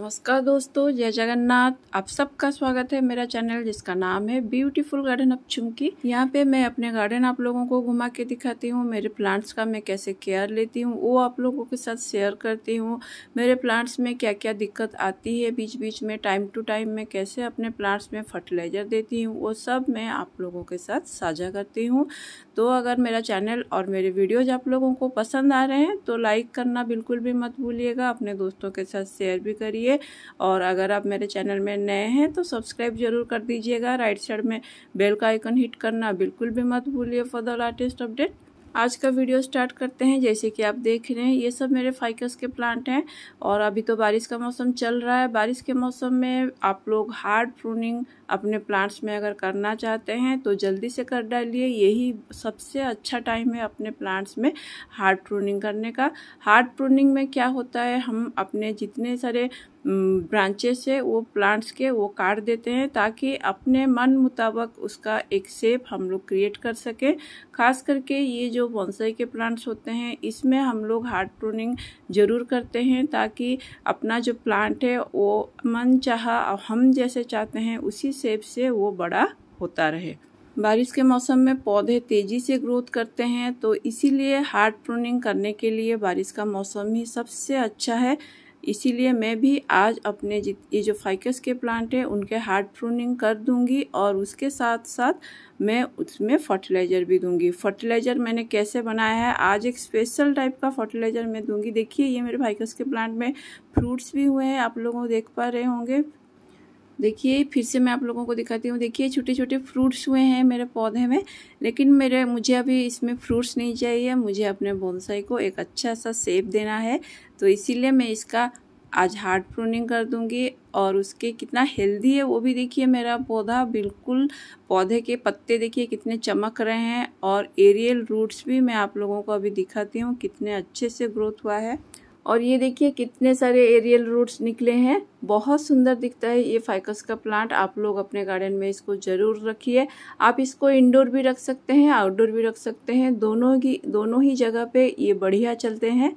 नमस्कार दोस्तों जय जगन्नाथ आप सबका स्वागत है मेरा चैनल जिसका नाम है ब्यूटीफुल गार्डन ऑफ चुमकी यहाँ पे मैं अपने गार्डन आप लोगों को घुमा के दिखाती हूँ मेरे प्लांट्स का मैं कैसे केयर लेती हूँ वो आप लोगों के साथ शेयर करती हूँ मेरे प्लांट्स में क्या क्या दिक्कत आती है बीच बीच में टाइम टू टाइम मैं कैसे अपने प्लांट्स में फर्टिलाइजर देती हूँ वो सब मैं आप लोगों के साथ साझा करती हूँ तो अगर मेरा चैनल और मेरे वीडियोज आप लोगों को पसंद आ रहे हैं तो लाइक करना बिल्कुल भी मत भूलिएगा अपने दोस्तों के साथ शेयर भी करिए कीजिए और अगर आप मेरे चैनल में नए हैं तो सब्सक्राइब जरूर कर दीजिएगा राइट साइड में बेल का आइकन हिट करना बिल्कुल भी मत भूलिए फॉर द लेटेस्ट अपडेट आज का वीडियो स्टार्ट करते हैं जैसे कि आप देख रहे हैं ये सब मेरे फाइकस के प्लांट हैं और अभी तो बारिश का मौसम चल रहा है बारिश के मौसम में आप लोग हार्ड प्रूनिंग अपने प्लांट्स में अगर करना चाहते हैं तो जल्दी से कर डालिए यही सबसे अच्छा टाइम है अपने प्लांट्स में हार्ड प्रूनिंग करने का हार्ड प्रूनिंग में क्या होता है हम अपने जितने सारे ब्रांचेस है वो प्लांट्स के वो काट देते हैं ताकि अपने मन मुताबिक उसका एक सेप हम लोग क्रिएट कर सकें खास करके ये जो बॉन्साई के प्लांट्स होते हैं इसमें हम लोग हार्ड प्रूनिंग ज़रूर करते हैं ताकि अपना जो प्लांट है वो मन चाह हम जैसे चाहते हैं उसी शेप से वो बड़ा होता रहे बारिश के मौसम में पौधे तेजी से ग्रोथ करते हैं तो इसीलिए हार्ड प्रूनिंग करने के लिए बारिश का मौसम ही सबसे अच्छा है इसीलिए मैं भी आज अपने ये जो फाइकस के प्लांट है उनके हार्ड प्रूनिंग कर दूंगी और उसके साथ साथ मैं उसमें फर्टिलाइज़र भी दूंगी फर्टिलाइज़र मैंने कैसे बनाया है आज एक स्पेशल टाइप का फर्टिलाइज़र मैं दूंगी देखिए ये मेरे फाइकस के प्लांट में फ्रूट्स भी हुए हैं आप लोगों को देख पा रहे होंगे देखिए फिर से मैं आप लोगों को दिखाती हूँ देखिए छोटे छोटे फ्रूट्स हुए हैं मेरे पौधे में लेकिन मेरे मुझे अभी इसमें फ्रूट्स नहीं चाहिए मुझे अपने बोनसाई को एक अच्छा सा सेप देना है तो इसीलिए मैं इसका आज हार्ड प्रूनिंग कर दूंगी और उसके कितना हेल्दी है वो भी देखिए मेरा पौधा बिल्कुल पौधे के पत्ते देखिए कितने चमक रहे हैं और एरियल रूट्स भी मैं आप लोगों को अभी दिखाती हूँ कितने अच्छे से ग्रोथ हुआ है और ये देखिए कितने सारे एरियल रूट्स निकले हैं बहुत सुंदर दिखता है ये फाइकस का प्लांट आप लोग अपने गार्डन में इसको ज़रूर रखिए आप इसको इंडोर भी रख सकते हैं आउटडोर भी रख सकते हैं दोनों की दोनों ही जगह पे ये बढ़िया चलते हैं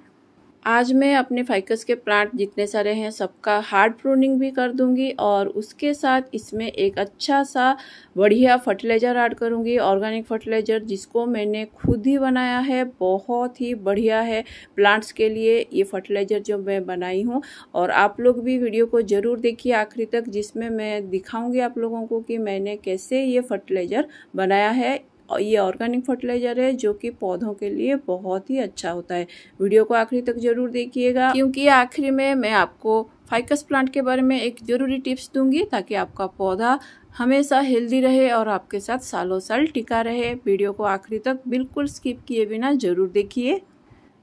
आज मैं अपने फाइकस के प्लांट जितने सारे हैं सबका हार्ड प्रूनिंग भी कर दूंगी और उसके साथ इसमें एक अच्छा सा बढ़िया फर्टिलाइज़र ऐड करूंगी ऑर्गेनिक फर्टिलाइज़र जिसको मैंने खुद ही बनाया है बहुत ही बढ़िया है प्लांट्स के लिए ये फर्टिलाइज़र जो मैं बनाई हूँ और आप लोग भी वीडियो को ज़रूर देखिए आखिरी तक जिसमें मैं दिखाऊँगी आप लोगों को कि मैंने कैसे ये फर्टिलाइज़र बनाया है और ये ऑर्गेनिक फर्टिलाइजर है जो कि पौधों के लिए बहुत ही अच्छा होता है वीडियो को आखिरी तक जरूर देखिएगा क्योंकि आखिरी में मैं आपको फाइकस प्लांट के बारे में एक ज़रूरी टिप्स दूंगी ताकि आपका पौधा हमेशा हेल्दी रहे और आपके साथ सालों साल टिका रहे वीडियो को आखिरी तक बिल्कुल स्किप किए बिना ज़रूर देखिए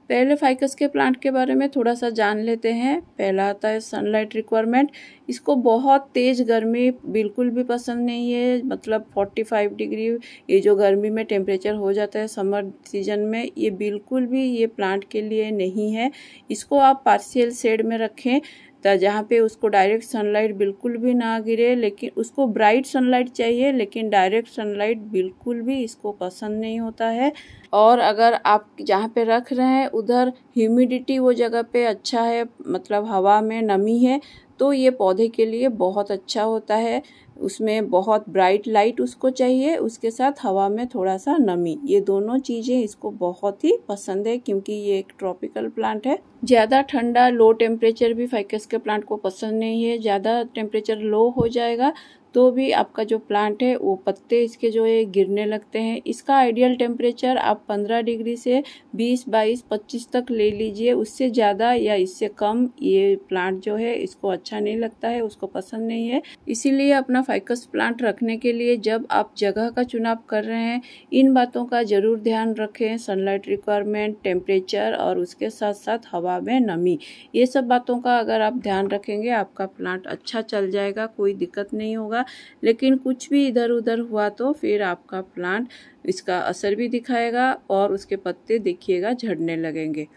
पहले फाइकस के प्लांट के बारे में थोड़ा सा जान लेते हैं पहला आता है सनलाइट रिक्वायरमेंट इसको बहुत तेज़ गर्मी बिल्कुल भी पसंद नहीं है मतलब 45 डिग्री ये जो गर्मी में टेम्परेचर हो जाता है समर सीजन में ये बिल्कुल भी ये प्लांट के लिए नहीं है इसको आप पार्शियल शेड में रखें ता जहाँ पे उसको डायरेक्ट सनलाइट बिल्कुल भी ना गिरे लेकिन उसको ब्राइट सनलाइट चाहिए लेकिन डायरेक्ट सनलाइट बिल्कुल भी इसको पसंद नहीं होता है और अगर आप जहाँ पे रख रहे हैं उधर ह्यूमिडिटी वो जगह पे अच्छा है मतलब हवा में नमी है तो ये पौधे के लिए बहुत अच्छा होता है उसमें बहुत ब्राइट लाइट उसको चाहिए उसके साथ हवा में थोड़ा सा नमी ये दोनों चीज़ें इसको बहुत ही पसंद है क्योंकि ये एक ट्रॉपिकल प्लांट है ज़्यादा ठंडा लो टेम्परेचर भी फाइकस के प्लांट को पसंद नहीं है ज़्यादा टेम्परेचर लो हो जाएगा तो भी आपका जो प्लांट है वो पत्ते इसके जो है गिरने लगते हैं इसका आइडियल टेम्परेचर आप 15 डिग्री से 20, 22, 25 तक ले लीजिए उससे ज़्यादा या इससे कम ये प्लांट जो है इसको अच्छा नहीं लगता है उसको पसंद नहीं है इसीलिए अपना फाइकस प्लांट रखने के लिए जब आप जगह का चुनाव कर रहे हैं इन बातों का ज़रूर ध्यान रखें सनलाइट रिक्वायरमेंट टेम्परेचर और उसके साथ साथ हवा में नमी ये सब बातों का अगर आप ध्यान रखेंगे आपका प्लांट अच्छा चल जाएगा कोई दिक्कत नहीं होगा होगा लेकिन कुछ भी इधर उधर हुआ तो फिर आपका प्लांट इसका असर भी दिखाएगा और उसके पत्ते देखिएगा झड़ने लगेंगे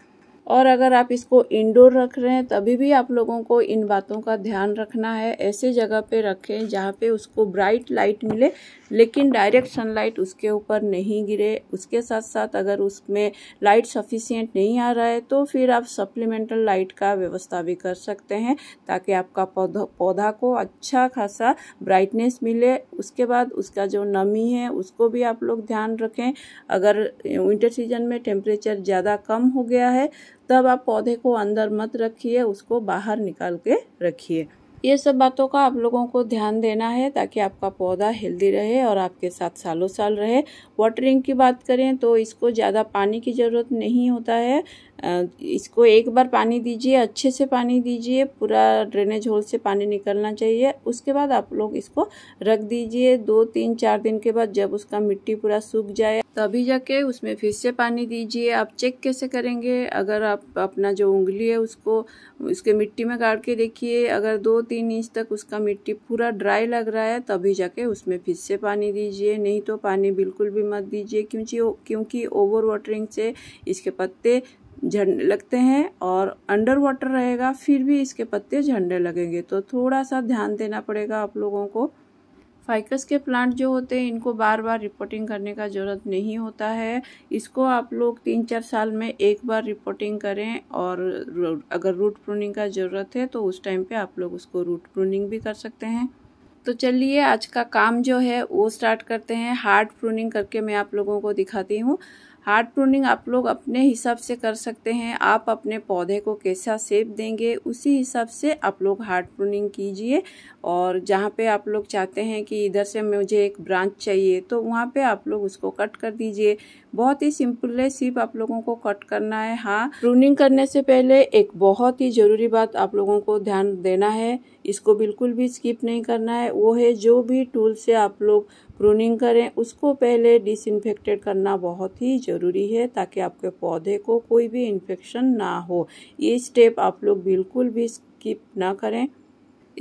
और अगर आप इसको इंडोर रख रहे हैं तभी भी आप लोगों को इन बातों का ध्यान रखना है ऐसे जगह पे रखें जहाँ पे उसको ब्राइट लाइट मिले लेकिन डायरेक्ट सनलाइट उसके ऊपर नहीं गिरे उसके साथ साथ अगर उसमें लाइट सफिशियंट नहीं आ रहा है तो फिर आप सप्लीमेंटल लाइट का व्यवस्था भी कर सकते हैं ताकि आपका पौधा पौधा को अच्छा खासा ब्राइटनेस मिले उसके बाद उसका जो नमी है उसको भी आप लोग ध्यान रखें अगर विंटर सीजन में टेम्परेचर ज़्यादा कम हो गया है तब आप पौधे को अंदर मत रखिए उसको बाहर निकाल के रखिए ये सब बातों का आप लोगों को ध्यान देना है ताकि आपका पौधा हेल्दी रहे और आपके साथ सालों साल रहे वाटरिंग की बात करें तो इसको ज़्यादा पानी की ज़रूरत नहीं होता है इसको एक बार पानी दीजिए अच्छे से पानी दीजिए पूरा ड्रेनेज होल से पानी निकलना चाहिए उसके बाद आप लोग इसको रख दीजिए दो तीन चार दिन के बाद जब उसका मिट्टी पूरा सूख जाए तभी जाके उसमें फिर से पानी दीजिए आप चेक कैसे करेंगे अगर आप अपना जो उंगली है उसको उसके मिट्टी में गाड़ के देखिए अगर दो तीन इंच तक उसका मिट्टी पूरा ड्राई लग रहा है तभी जाके उसमें फिर से पानी दीजिए नहीं तो पानी बिल्कुल भी मत दीजिए क्योंकि क्योंकि ओवर वाटरिंग से इसके पत्ते झंडे लगते हैं और अंडर वाटर रहेगा फिर भी इसके पत्ते झंडे लगेंगे तो थोड़ा सा ध्यान देना पड़ेगा आप लोगों को फाइकस के प्लांट जो होते हैं इनको बार बार रिपोर्टिंग करने का ज़रूरत नहीं होता है इसको आप लोग तीन चार साल में एक बार रिपोर्टिंग करें और अगर रूट प्रूनिंग का ज़रूरत है तो उस टाइम पे आप लोग उसको रूट प्रूनिंग भी कर सकते हैं तो चलिए आज का काम जो है वो स्टार्ट करते हैं हार्ड प्रूनिंग करके मैं आप लोगों को दिखाती हूँ हार्ड प्रूनिंग आप लोग अपने हिसाब से कर सकते हैं आप अपने पौधे को कैसा सेप देंगे उसी हिसाब से आप लोग हार्ड प्रूनिंग कीजिए और जहाँ पे आप लोग चाहते हैं कि इधर से मुझे एक ब्रांच चाहिए तो वहाँ पे आप लोग उसको कट कर दीजिए बहुत ही सिंपल है सिर्फ आप लोगों को कट करना है हाँ प्रूनिंग करने से पहले एक बहुत ही ज़रूरी बात आप लोगों को ध्यान देना है इसको बिल्कुल भी स्किप नहीं करना है वो है जो भी टूल से आप लोग प्रूनिंग करें उसको पहले डिसइंफेक्टेड करना बहुत ही ज़रूरी है ताकि आपके पौधे को कोई भी इन्फेक्शन ना हो ये स्टेप आप लोग बिल्कुल भी स्किप ना करें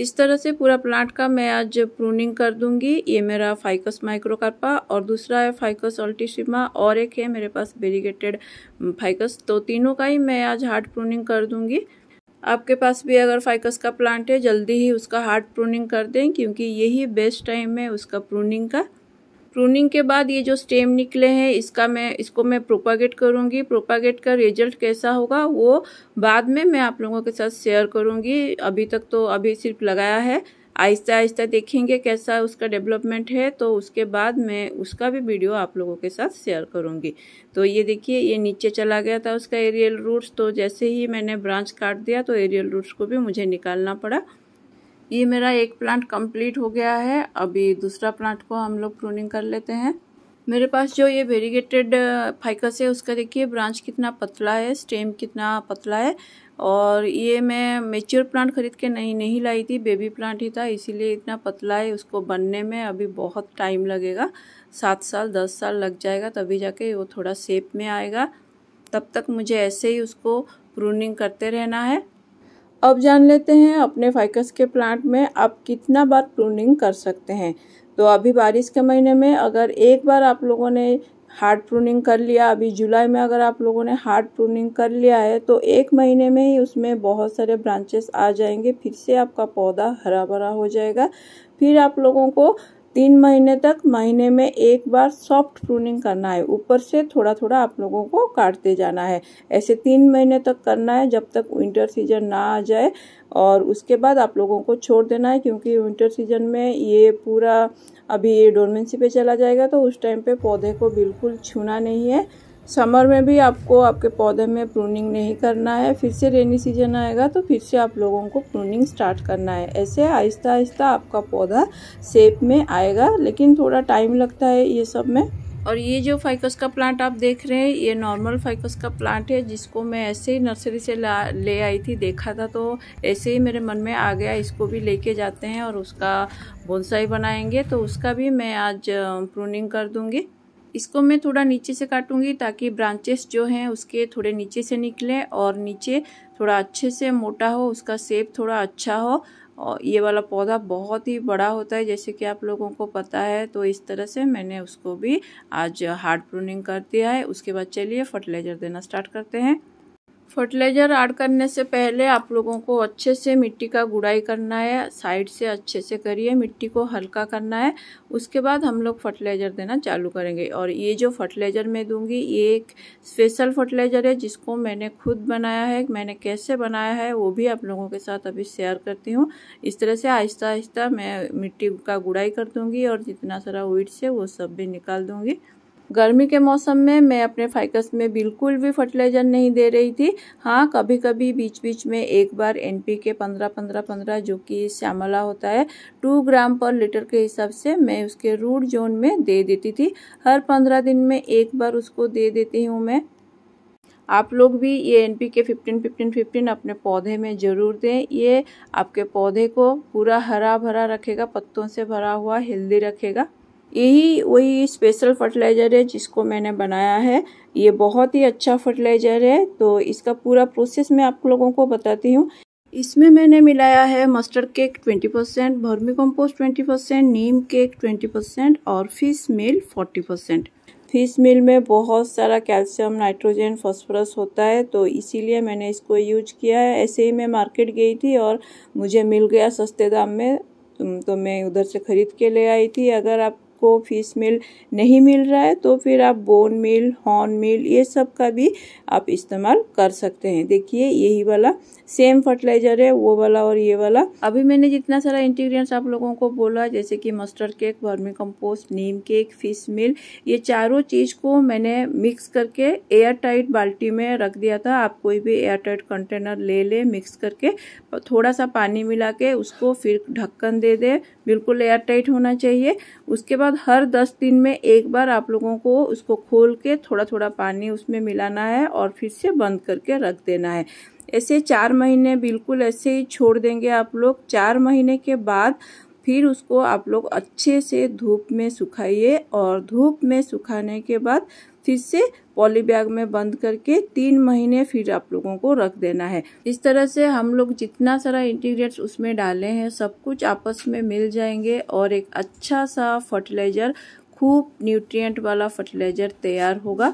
इस तरह से पूरा प्लांट का मैं आज प्रूनिंग कर दूंगी ये मेरा फाइकस माइक्रोकार्पा और दूसरा है फाइकस अल्टीसीमा और एक है मेरे पास वेरीगेटेड फाइकस तो तीनों का ही मैं आज हार्ड प्रूनिंग कर दूंगी आपके पास भी अगर फाइकस का प्लांट है जल्दी ही उसका हार्ड प्रूनिंग कर दें क्योंकि यही बेस्ट टाइम है उसका प्रूनिंग का प्रूनिंग के बाद ये जो स्टेम निकले हैं इसका मैं इसको मैं प्रोपागेट करूँगी प्रोपागेट का रिजल्ट कैसा होगा वो बाद में मैं आप लोगों के साथ शेयर करूँगी अभी तक तो अभी सिर्फ लगाया है आहिस्ता आहिस्ता देखेंगे कैसा उसका डेवलपमेंट है तो उसके बाद मैं उसका भी वीडियो आप लोगों के साथ शेयर करूँगी तो ये देखिए ये नीचे चला गया था उसका एरियल रूट्स तो जैसे ही मैंने ब्रांच काट दिया तो एरियल रूट्स को भी मुझे निकालना पड़ा ये मेरा एक प्लांट कंप्लीट हो गया है अभी दूसरा प्लांट को हम लोग प्रूनिंग कर लेते हैं मेरे पास जो ये वेरीगेटेड फाइकस है उसका देखिए ब्रांच कितना पतला है स्टेम कितना पतला है और ये मैं मेच्योर प्लांट खरीद के नहीं नहीं लाई थी बेबी प्लांट ही था इसीलिए इतना पतला है उसको बनने में अभी बहुत टाइम लगेगा सात साल दस साल लग जाएगा तभी जाके वो थोड़ा सेप में आएगा तब तक मुझे ऐसे ही उसको प्रूनिंग करते रहना है अब जान लेते हैं अपने फाइकस के प्लांट में आप कितना बार प्रूनिंग कर सकते हैं तो अभी बारिश के महीने में अगर एक बार आप लोगों ने हार्ड प्रूनिंग कर लिया अभी जुलाई में अगर आप लोगों ने हार्ड प्रूनिंग कर लिया है तो एक महीने में ही उसमें बहुत सारे ब्रांचेस आ जाएंगे फिर से आपका पौधा हरा भरा हो जाएगा फिर आप लोगों को तीन महीने तक महीने में एक बार सॉफ्ट प्रूनिंग करना है ऊपर से थोड़ा थोड़ा आप लोगों को काटते जाना है ऐसे तीन महीने तक करना है जब तक विंटर सीजन ना आ जाए और उसके बाद आप लोगों को छोड़ देना है क्योंकि विंटर सीजन में ये पूरा अभी डोरमेंसी पे चला जाएगा तो उस टाइम पे पौधे को बिल्कुल छूना नहीं है समर में भी आपको आपके पौधे में प्रूनिंग नहीं करना है फिर से रेनी सीजन आएगा तो फिर से आप लोगों को प्रूनिंग स्टार्ट करना है ऐसे आहिस्ता आहिस्ता आपका पौधा सेप में आएगा लेकिन थोड़ा टाइम लगता है ये सब में और ये जो फाइकस का प्लांट आप देख रहे हैं ये नॉर्मल फाइकस का प्लांट है जिसको मैं ऐसे ही नर्सरी से ला ले आई थी देखा था तो ऐसे ही मेरे मन में आ गया इसको भी लेके जाते हैं और उसका बोनसाई बनाएंगे तो उसका भी मैं आज प्रूनिंग कर दूँगी इसको मैं थोड़ा नीचे से काटूंगी ताकि ब्रांचेस जो हैं उसके थोड़े नीचे से निकले और नीचे थोड़ा अच्छे से मोटा हो उसका सेप थोड़ा अच्छा हो और ये वाला पौधा बहुत ही बड़ा होता है जैसे कि आप लोगों को पता है तो इस तरह से मैंने उसको भी आज हार्ड प्रूनिंग कर दिया है उसके बाद चलिए फर्टिलाइज़र देना स्टार्ट करते हैं फर्टिलाइज़र ऐड करने से पहले आप लोगों को अच्छे से मिट्टी का गुड़ाई करना है साइड से अच्छे से करिए मिट्टी को हल्का करना है उसके बाद हम लोग फर्टिलाइज़र देना चालू करेंगे और ये जो फर्टिलाइज़र मैं दूंगी ये एक स्पेशल फर्टिलाइज़र है जिसको मैंने खुद बनाया है मैंने कैसे बनाया है वो भी आप लोगों के साथ अभी शेयर करती हूँ इस तरह से आहिस्ता आहिस्ता मैं मिट्टी का गुड़ाई कर दूँगी और जितना सारा वीट्स है वो सब भी निकाल दूँगी गर्मी के मौसम में मैं अपने फाइकस में बिल्कुल भी फर्टिलाइजर नहीं दे रही थी हाँ कभी कभी बीच बीच में एक बार एन पी के पंद्रह पंद्रह पंद्रह जो कि श्यामला होता है टू ग्राम पर लीटर के हिसाब से मैं उसके रूट जोन में दे देती थी हर पंद्रह दिन में एक बार उसको दे देती हूँ मैं आप लोग भी ये N P K fifteen fifteen fifteen अपने पौधे में ज़रूर दें ये आपके पौधे को पूरा हरा भरा रखेगा पत्तों से भरा हुआ हेल्दी रखेगा यही वही स्पेशल फर्टिलाइज़र है जिसको मैंने बनाया है ये बहुत ही अच्छा फर्टिलाइज़र है तो इसका पूरा प्रोसेस मैं आप लोगों को बताती हूँ इसमें मैंने मिलाया है mustard cake 20 percent vermicompost twenty percent neem cake 20 percent और fish meal 40 percent fish meal में बहुत सारा कैल्शियम नाइट्रोजन फॉस्फोरस होता है तो इसीलिए मैंने इसको यूज किया है ऐसे ही मैं मार्केट गई थी और मुझे मिल गया सस्ते दाम में तो मैं उधर से ख़रीद के ले आई थी अगर आप आपको फिश मील नहीं मिल रहा है तो फिर आप बोन मील हॉर्न मील ये सब का भी आप इस्तेमाल कर सकते हैं देखिए यही वाला सेम फर्टिलाइजर है वो वाला और ये वाला अभी मैंने जितना सारा इंटीग्रियंट्स आप लोगों को बोला जैसे कि mustard cake vermicompost neem cake fish meal ये चारों चीज़ को मैंने मिक्स करके एयर टाइट बाल्टी में रख दिया था आप कोई भी एयर टाइट कंटेनर ले ले मिक्स करके थोड़ा सा पानी मिला के उसको फिर ढक्कन दे दे बिल्कुल एयर टाइट होना चाहिए उसके बाद बाद हर दस दिन में एक बार आप लोगों को उसको खोल के थोड़ा थोड़ा पानी उसमें मिलाना है और फिर से बंद करके रख देना है ऐसे चार महीने बिल्कुल ऐसे ही छोड़ देंगे आप लोग चार महीने के बाद फिर उसको आप लोग अच्छे से धूप में सुखाइए और धूप में सुखाने के बाद फिर से पॉली बैग में बंद करके तीन महीने फिर आप लोगों को रख देना है इस तरह से हम लोग जितना सारा इंटीग्रेट्स उसमें डाले हैं सब कुछ आपस में मिल जाएंगे और एक अच्छा सा फर्टिलाइजर खूब न्यूट्रिएंट वाला फर्टिलाइजर तैयार होगा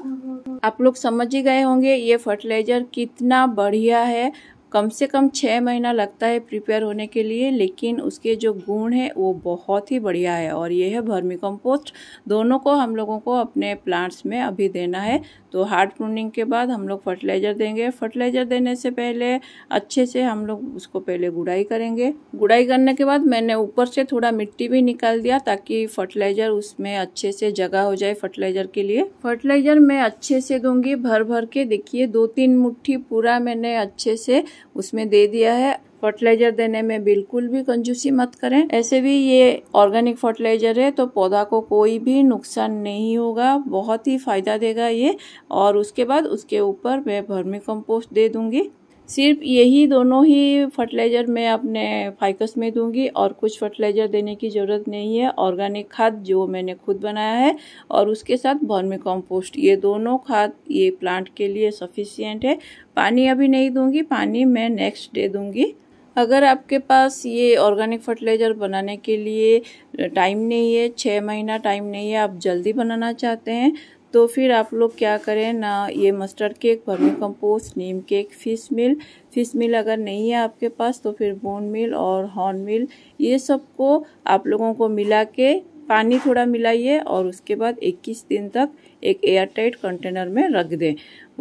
आप लोग समझ ही गए होंगे ये फर्टिलाइजर कितना बढ़िया है कम से कम छः महीना लगता है प्रिपेयर होने के लिए लेकिन उसके जो गुण है वो बहुत ही बढ़िया है और ये है भर्मी कंपोस्ट दोनों को हम लोगों को अपने प्लांट्स में अभी देना है तो हार्ड प्रूनिंग के बाद हम लोग फर्टिलाइज़र देंगे फर्टिलाइज़र देने से पहले अच्छे से हम लोग उसको पहले गुड़ाई करेंगे गुड़ाई करने के बाद मैंने ऊपर से थोड़ा मिट्टी भी निकाल दिया ताकि फर्टिलाइज़र उसमें अच्छे से जगह हो जाए फर्टिलाइज़र के लिए फर्टिलाइज़र मैं अच्छे से दूंगी भर भर के देखिए दो तीन मुट्ठी पूरा मैंने अच्छे से उसमें दे दिया है फर्टिलाइजर देने में बिल्कुल भी कंजूसी मत करें ऐसे भी ये ऑर्गेनिक फर्टिलाइजर है तो पौधा को कोई भी नुकसान नहीं होगा बहुत ही फायदा देगा ये और उसके बाद उसके ऊपर मैं भर्मी कंपोस्ट दे दूंगी सिर्फ यही दोनों ही फर्टिलाइज़र मैं अपने फाइकस में दूंगी और कुछ फर्टिलाइज़र देने की ज़रूरत नहीं है ऑर्गेनिक खाद जो मैंने खुद बनाया है और उसके साथ बॉर्मी कॉम्पोस्ट ये दोनों खाद ये प्लांट के लिए सफिशियंट है पानी अभी नहीं दूंगी पानी मैं नेक्स्ट डे दूंगी अगर आपके पास ये ऑर्गेनिक फर्टिलाइज़र बनाने के लिए टाइम नहीं है छः महीना टाइम नहीं है आप जल्दी बनाना चाहते हैं तो फिर आप लोग क्या करें ना ये mustard cake vermicompost neem cake fish meal fish meal अगर नहीं है आपके पास तो फिर बोन मिल और हॉर्न मिल ये सबको आप लोगों को मिला के पानी थोड़ा मिलाइए और उसके बाद 21 दिन तक एक एयर टाइट कंटेनर में रख दें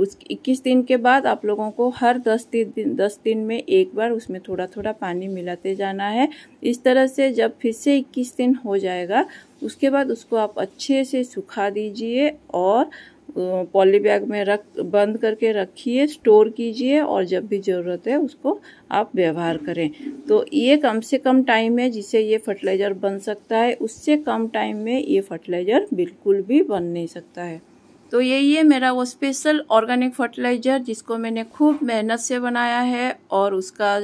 उस 21 दिन के बाद आप लोगों को हर 10 दिन 10 दिन में एक बार उसमें थोड़ा थोड़ा पानी मिलाते जाना है इस तरह से जब फिर से 21 दिन हो जाएगा उसके बाद उसको आप अच्छे से सुखा दीजिए और पॉली बैग में रख बंद करके रखिए स्टोर कीजिए और जब भी ज़रूरत है उसको आप व्यवहार करें तो ये कम से कम टाइम है जिसे ये फर्टिलाइज़र बन सकता है उससे कम टाइम में ये फर्टिलाइज़र बिल्कुल भी बन नहीं सकता है तो यही है मेरा वो स्पेशल ऑर्गेनिक फर्टिलाइज़र जिसको मैंने खूब मेहनत से बनाया है और उसका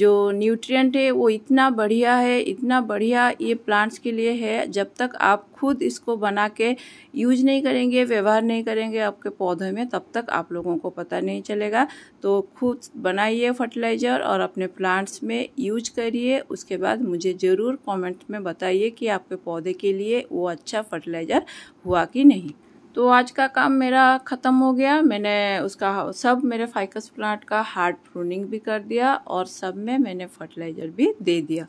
जो न्यूट्रिएंट है वो इतना बढ़िया है इतना बढ़िया ये प्लांट्स के लिए है जब तक आप खुद इसको बना के यूज नहीं करेंगे व्यवहार नहीं करेंगे आपके पौधे में तब तक आप लोगों को पता नहीं चलेगा तो खुद बनाइए फर्टिलाइज़र और अपने प्लांट्स में यूज करिए उसके बाद मुझे ज़रूर कॉमेंट में बताइए कि आपके पौधे के लिए वो अच्छा फर्टिलाइज़र हुआ कि नहीं तो आज का काम मेरा ख़त्म हो गया मैंने उसका सब मेरे फाइकस प्लांट का हार्ड प्रूनिंग भी कर दिया और सब में मैंने फर्टिलाइज़र भी दे दिया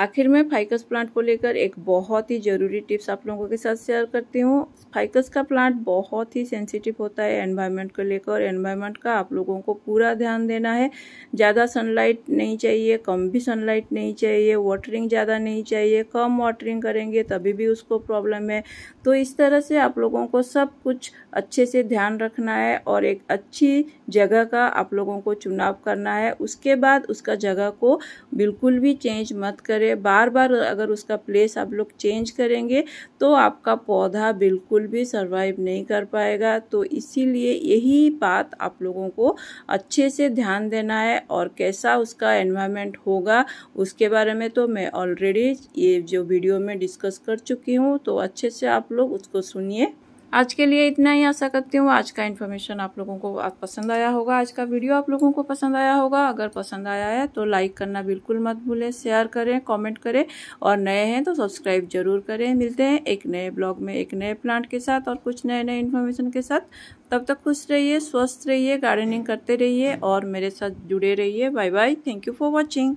आखिर में फाइकस प्लांट को लेकर एक बहुत ही ज़रूरी टिप्स आप लोगों के साथ शेयर करती हूँ फाइकस का प्लांट बहुत ही सेंसिटिव होता है एनवायरनमेंट को लेकर एनवायरनमेंट का आप लोगों को पूरा ध्यान देना है ज़्यादा सनलाइट नहीं चाहिए कम भी सनलाइट नहीं चाहिए वाटरिंग ज़्यादा नहीं चाहिए कम वाटरिंग करेंगे तभी भी उसको प्रॉब्लम है तो इस तरह से आप लोगों को सब कुछ अच्छे से ध्यान रखना है और एक अच्छी जगह का आप लोगों को चुनाव करना है उसके बाद उसका जगह को बिल्कुल भी चेंज मत करें है बार बार अगर उसका प्लेस आप लोग चेंज करेंगे तो आपका पौधा बिल्कुल भी सर्वाइव नहीं कर पाएगा तो इसीलिए यही बात आप लोगों को अच्छे से ध्यान देना है और कैसा उसका एनवायरमेंट होगा उसके बारे में तो मैं ऑलरेडी ये जो वीडियो में डिस्कस कर चुकी हूँ तो अच्छे से आप लोग उसको सुनिए आज के लिए इतना ही आशा करती हूँ आज का इन्फॉर्मेशन आप लोगों को पसंद आया होगा आज का वीडियो आप लोगों को पसंद आया होगा अगर पसंद आया है तो लाइक करना बिल्कुल मत भूलें शेयर करें कमेंट करें और नए हैं तो सब्सक्राइब जरूर करें मिलते हैं एक नए ब्लॉग में एक नए प्लांट के साथ और कुछ नए नए इन्फॉर्मेशन के साथ तब तक खुश रहिए स्वस्थ रहिए गार्डनिंग करते रहिए और मेरे साथ जुड़े रहिए bye bye thank you for watching